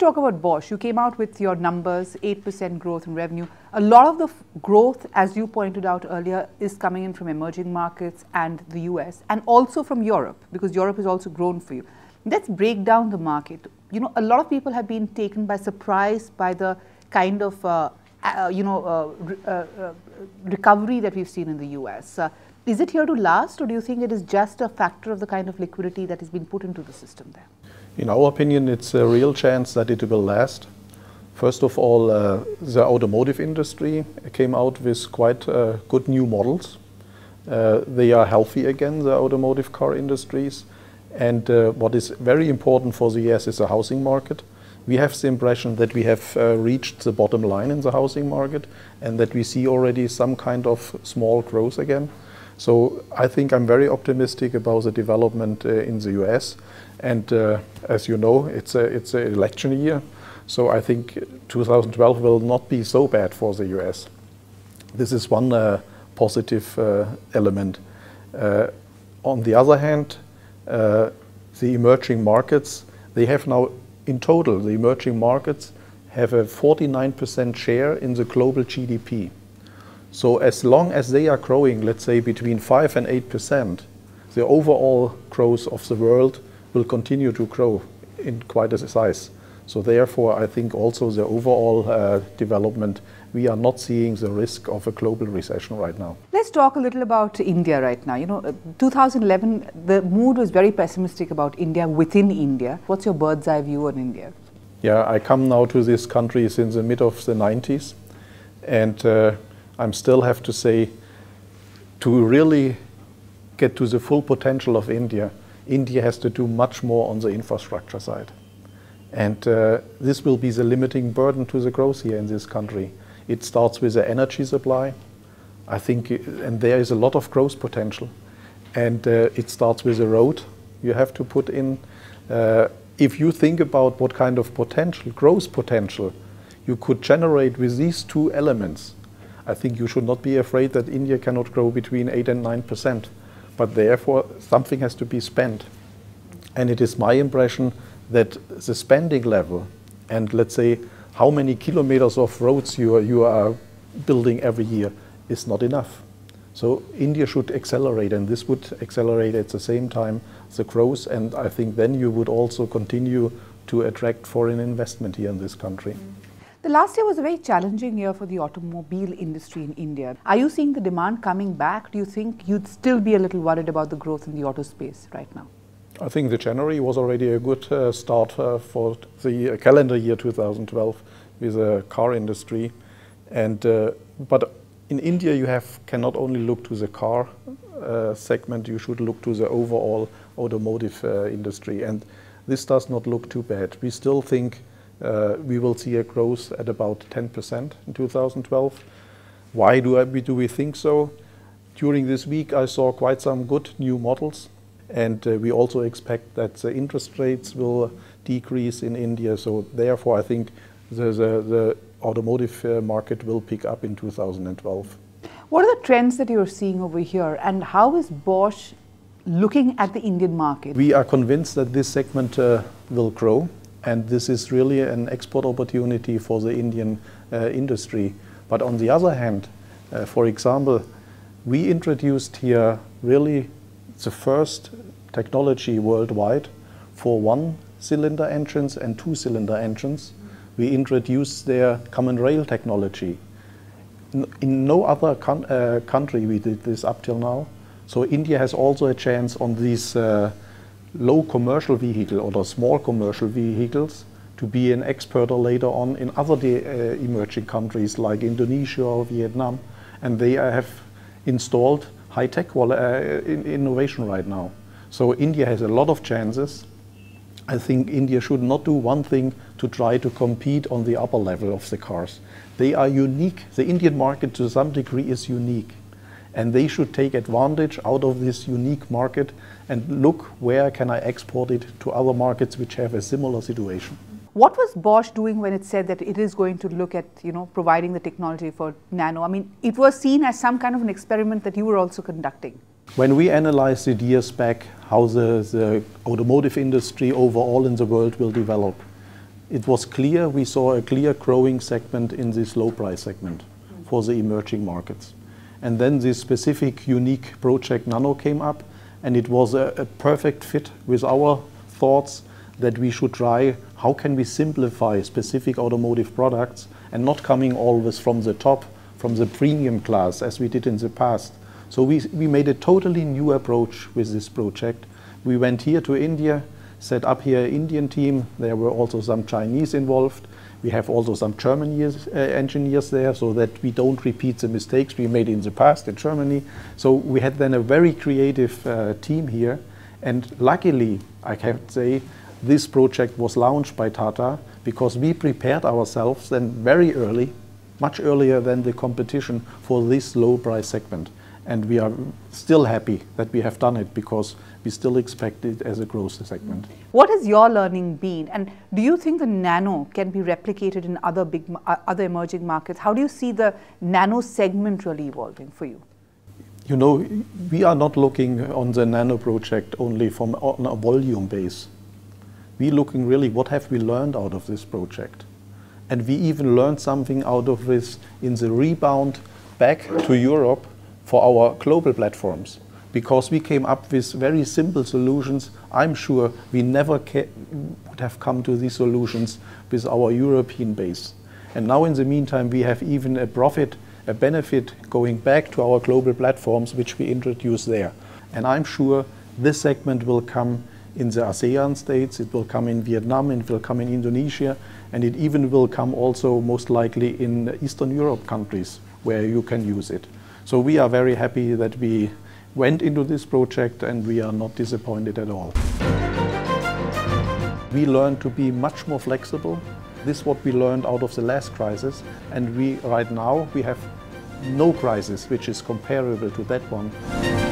let's talk about Bosch. You came out with your numbers, 8% growth in revenue. A lot of the growth, as you pointed out earlier, is coming in from emerging markets and the US, and also from Europe, because Europe has also grown for you. Let's break down the market. You know, a lot of people have been taken by surprise by the kind of uh, uh, uh, you know, uh, re uh, recovery that we've seen in the US. is it here to last, or do you think it is just a factor of the kind of liquidity that has been put into the system there? In our opinion, it's a real chance that it will last. First of all, uh, the automotive industry came out with quite uh, good new models. Uh, they are healthy again, the automotive car industries. And what is very important for the US is the housing market we have the impression that we have uh, reached the bottom line in the housing market and that we see already some kind of small growth again. So I think I'm very optimistic about the development uh, in the US. And uh, as you know, it's a, it's an election year. So I think 2012 will not be so bad for the US. This is one uh, positive uh, element. Uh, on the other hand, the emerging markets, they have now in total, the emerging markets have a 49% share in the global GDP. So as long as they are growing, let's say between 5 and 8%, the overall growth of the world will continue to grow in quite a size. So therefore, I think also the overall uh, development, we are not seeing the risk of a global recession right now. Let's talk a little about India right now. You know, uh, 2011, the mood was very pessimistic about India within India. What's your bird's eye view on India? Yeah, I come now to this country since the mid of the 90s, and uh, I'm still have to say, to really get to the full potential of India, India has to do much more on the infrastructure side. And uh, this will be the limiting burden to the growth here in this country. It starts with the energy supply, I think, uh, and there is a lot of growth potential. And uh, it starts with the road you have to put in. Uh, if you think about what kind of potential, growth potential, you could generate with these two elements, I think you should not be afraid that India cannot grow between 8 and 9 percent. But therefore, something has to be spent. And it is my impression that the spending level and let's say how many kilometers of roads you are, you are building every year is not enough. So India should accelerate, and this would accelerate at the same time the growth, and I think then you would also continue to attract foreign investment here in this country. Mm-hmm. The last year was a very challenging year for the automobile industry in India. Are you seeing the demand coming back? Do you think you'd still be a little worried about the growth in the auto space right now? I think the January was already a good uh, start uh, for the calendar year 2012 with the car industry. And uh, but in India, you have can not only look to the car uh, segment; you should look to the overall automotive uh, industry. And this does not look too bad. We still think we will see a growth at about 10% in 2012. Why do, I, do we think so? During this week, I saw quite some good new models and uh, we also expect that the interest rates will decrease in India. So therefore, I think the, the, the automotive uh, market will pick up in 2012. What are the trends that you're seeing over here? And how is Bosch looking at the Indian market? We are convinced that this segment uh, will grow, and this is really an export opportunity for the Indian uh, industry. But on the other hand, uh, for example, we introduced here really the first technology worldwide for one-cylinder engines and two-cylinder engines. We introduced their common rail technology. In no other uh, country we did this up till now. So India has also a chance on these uh, low commercial vehicle or small commercial vehicles to be an exporter later on in other uh, emerging countries like Indonesia or Vietnam. And they have installed high-tech uh, innovation right now. So India has a lot of chances. I think India should not do one thing to try to compete on the upper level of the cars. They are unique. The Indian market to some degree is unique. And they should take advantage out of this unique market and look where can I export it to other markets which have a similar situation. What was Bosch doing when it said that it is going to look at, you know, providing the technology for nano? I mean, it was seen as some kind of an experiment that you were also conducting. When we analyzed it years back, how the, the automotive industry overall in the world will develop, it was clear, we saw a clear growing segment in this low price segment for the emerging markets. And then this specific unique project Nano came up and it was a, a perfect fit with our thoughts that we should try how can we simplify specific automotive products and not coming always from the top, from the premium class as we did in the past. So we, we made a totally new approach with this project. We went here to India, set up here an Indian team. There were also some Chinese involved. We have also some German years, uh, engineers there so that we don't repeat the mistakes we made in the past in Germany. So we had then a very creative uh, team here. And luckily, I can say, this project was launched by Tata because we prepared ourselves then very early, much earlier than the competition for this low price segment. And we are still happy that we have done it because we still expect it as a growth segment. What has your learning been? And do you think the nano can be replicated in other big, uh, other emerging markets? How do you see the nano segment really evolving for you? You know, we are not looking on the nano project only from on a volume base we're looking really what have we learned out of this project. And we even learned something out of this in the rebound back to Europe for our global platforms. Because we came up with very simple solutions, I'm sure we never would have come to these solutions with our European base. And now, in the meantime, we have even a profit, a benefit going back to our global platforms, which we introduce there. And I'm sure this segment will come in the ASEAN states, it will come in Vietnam, it will come in Indonesia, and it even will come also most likely in Eastern Europe countries where you can use it. So we are very happy that we went into this project and we are not disappointed at all. We learned to be much more flexible. This is what we learned out of the last crisis and we right now we have no crisis which is comparable to that one.